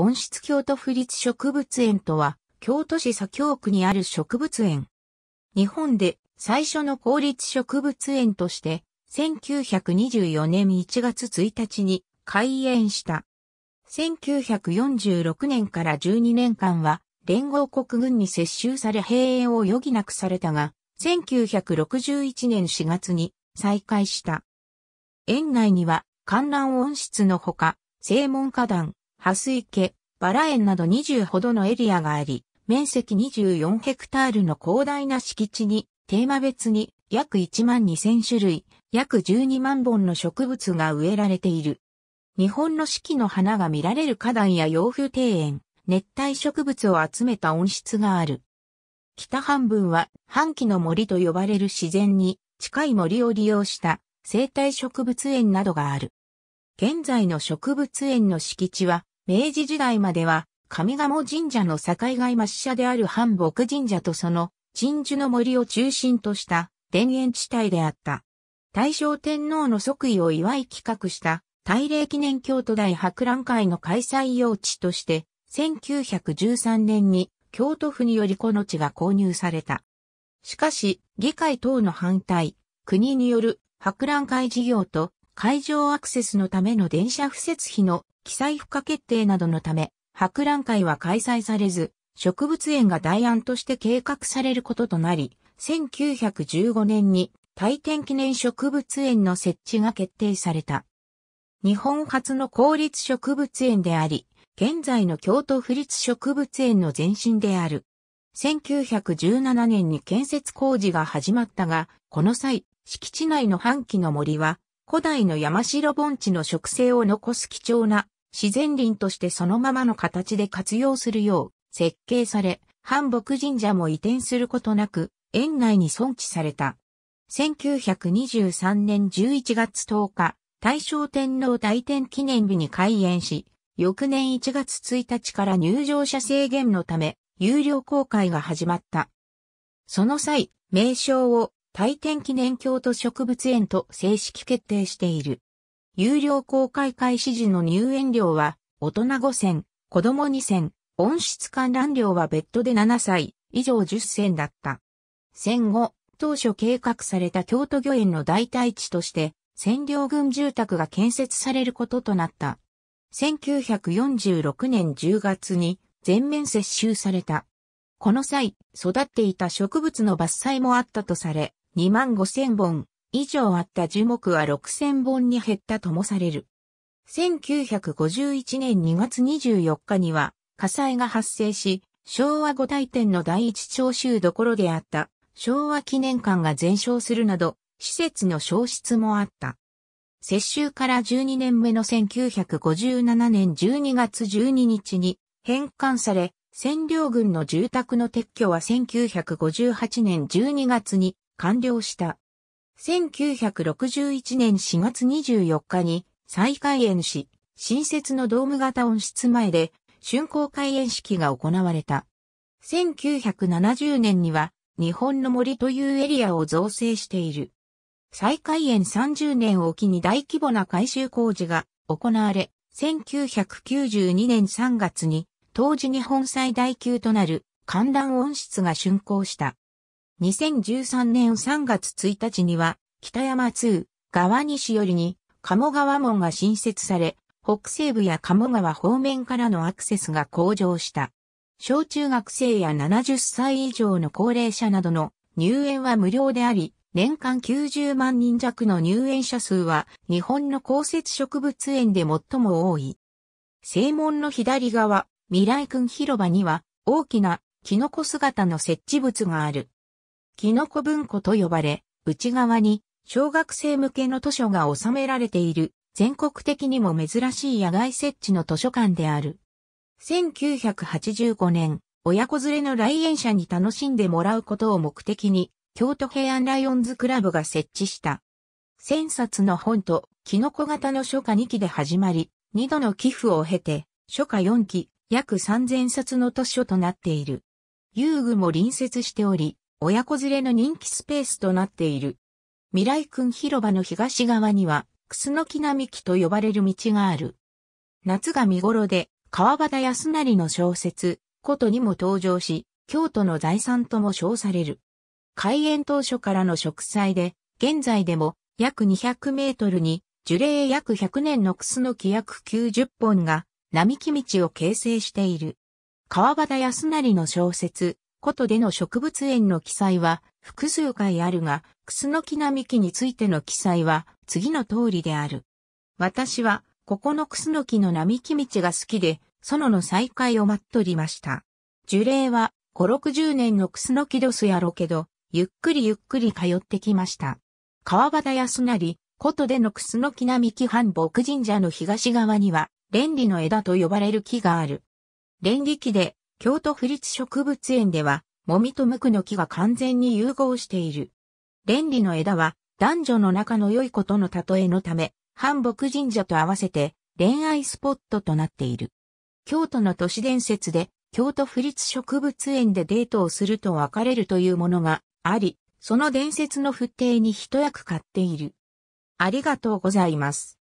温室京都府立植物園とは、京都市左京区にある植物園。日本で最初の公立植物園として、1924年1月1日に開園した。1946年から12年間は、連合国軍に接収され閉園を余儀なくされたが、1961年4月に再開した。園内には観覧温室のほか、正門花壇、蓮池、バラ園など20ほどのエリアがあり、面積24ヘクタールの広大な敷地に、テーマ別に約1万2000種類、約12万本の植物が植えられている。日本の四季の花が見られる花壇や洋風庭園、熱帯植物を集めた温室がある。北半分は半期の森と呼ばれる自然に近い森を利用した生態植物園などがある。現在の植物園の敷地は明治時代までは、上賀茂神社の境外抹社である半牧神社とその鎮守の森を中心とした田園地帯であった。大正天皇の即位を祝い企画した大礼記念京都大博覧会の開催用地として、1913年に京都府によりこの地が購入された。しかし、議会等の反対、国による博覧会事業と会場アクセスのための電車付設費の記載付加決定などのため、博覧会は開催されず、植物園が代案として計画されることとなり、1915年に大天記念植物園の設置が決定された。日本初の公立植物園であり、現在の京都府立植物園の前身である。1917年に建設工事が始まったが、この際、敷地内の半期の森は古代の山城盆地の植生を残す貴重な自然林としてそのままの形で活用するよう設計され、半牧神社も移転することなく、園内に存置された。1923年11月10日、大正天皇大天記念日に開園し、翌年1月1日から入場者制限のため、有料公開が始まった。その際、名称を大天記念京都植物園と正式決定している。有料公開開始時の入園料は、大人5000、子供2000、温室観覧料は別途で7歳、以上10銭だった。戦後、当初計画された京都御苑の代替地として、占領軍住宅が建設されることとなった。1946年10月に全面接収された。この際、育っていた植物の伐採もあったとされ、2万5千本以上あった樹木は6千本に減ったともされる。1951年2月24日には火災が発生し、昭和五大店の第一徴収どころであった昭和記念館が全焼するなど、施設の消失もあった。接収から12年目の1957年12月12日に返還され、占領軍の住宅の撤去は1958年12月に完了した。1961年4月24日に再開園し、新設のドーム型温室前で竣工開園式が行われた。1970年には日本の森というエリアを造成している。再開園30年を機に大規模な改修工事が行われ、1992年3月に当時日本最大級となる観覧温室が竣工した。2013年3月1日には、北山2、川西寄りに、鴨川門が新設され、北西部や鴨川方面からのアクセスが向上した。小中学生や70歳以上の高齢者などの入園は無料であり、年間90万人弱の入園者数は日本の公設植物園で最も多い。正門の左側、未来君広場には大きなキノコ姿の設置物がある。キノコ文庫と呼ばれ、内側に小学生向けの図書が収められている全国的にも珍しい野外設置の図書館である。1985年、親子連れの来園者に楽しんでもらうことを目的に、京都平安ライオンズクラブが設置した。1000冊の本と、キノコ型の初夏2期で始まり、2度の寄付を経て、初夏4期、約3000冊の図書となっている。遊具も隣接しており、親子連れの人気スペースとなっている。未来君広場の東側には、くすのき並木と呼ばれる道がある。夏が見頃で、川端康成の小説、ことにも登場し、京都の財産とも称される。開園当初からの植栽で、現在でも約200メートルに樹齢約100年のクスノキ約90本が並木道を形成している。川端康成の小説、ことでの植物園の記載は複数回あるが、クスノキ並木についての記載は次の通りである。私は、ここのクスノキの並木道が好きで、園の再開を待っとりました。樹齢は5、60年のクスノキドスやろけど、ゆっくりゆっくり通ってきました。川端康成、ことでのクスノキ並木半牧神社の東側には、連理の枝と呼ばれる木がある。連理木で京都府立植物園では、もみとむくの木が完全に融合している。連理の枝は、男女の仲の良いことの例えのため、半木神社と合わせて恋愛スポットとなっている。京都の都市伝説で、京都府立植物園でデートをすると別れるというものがあり、その伝説の不定に一役買っている。ありがとうございます。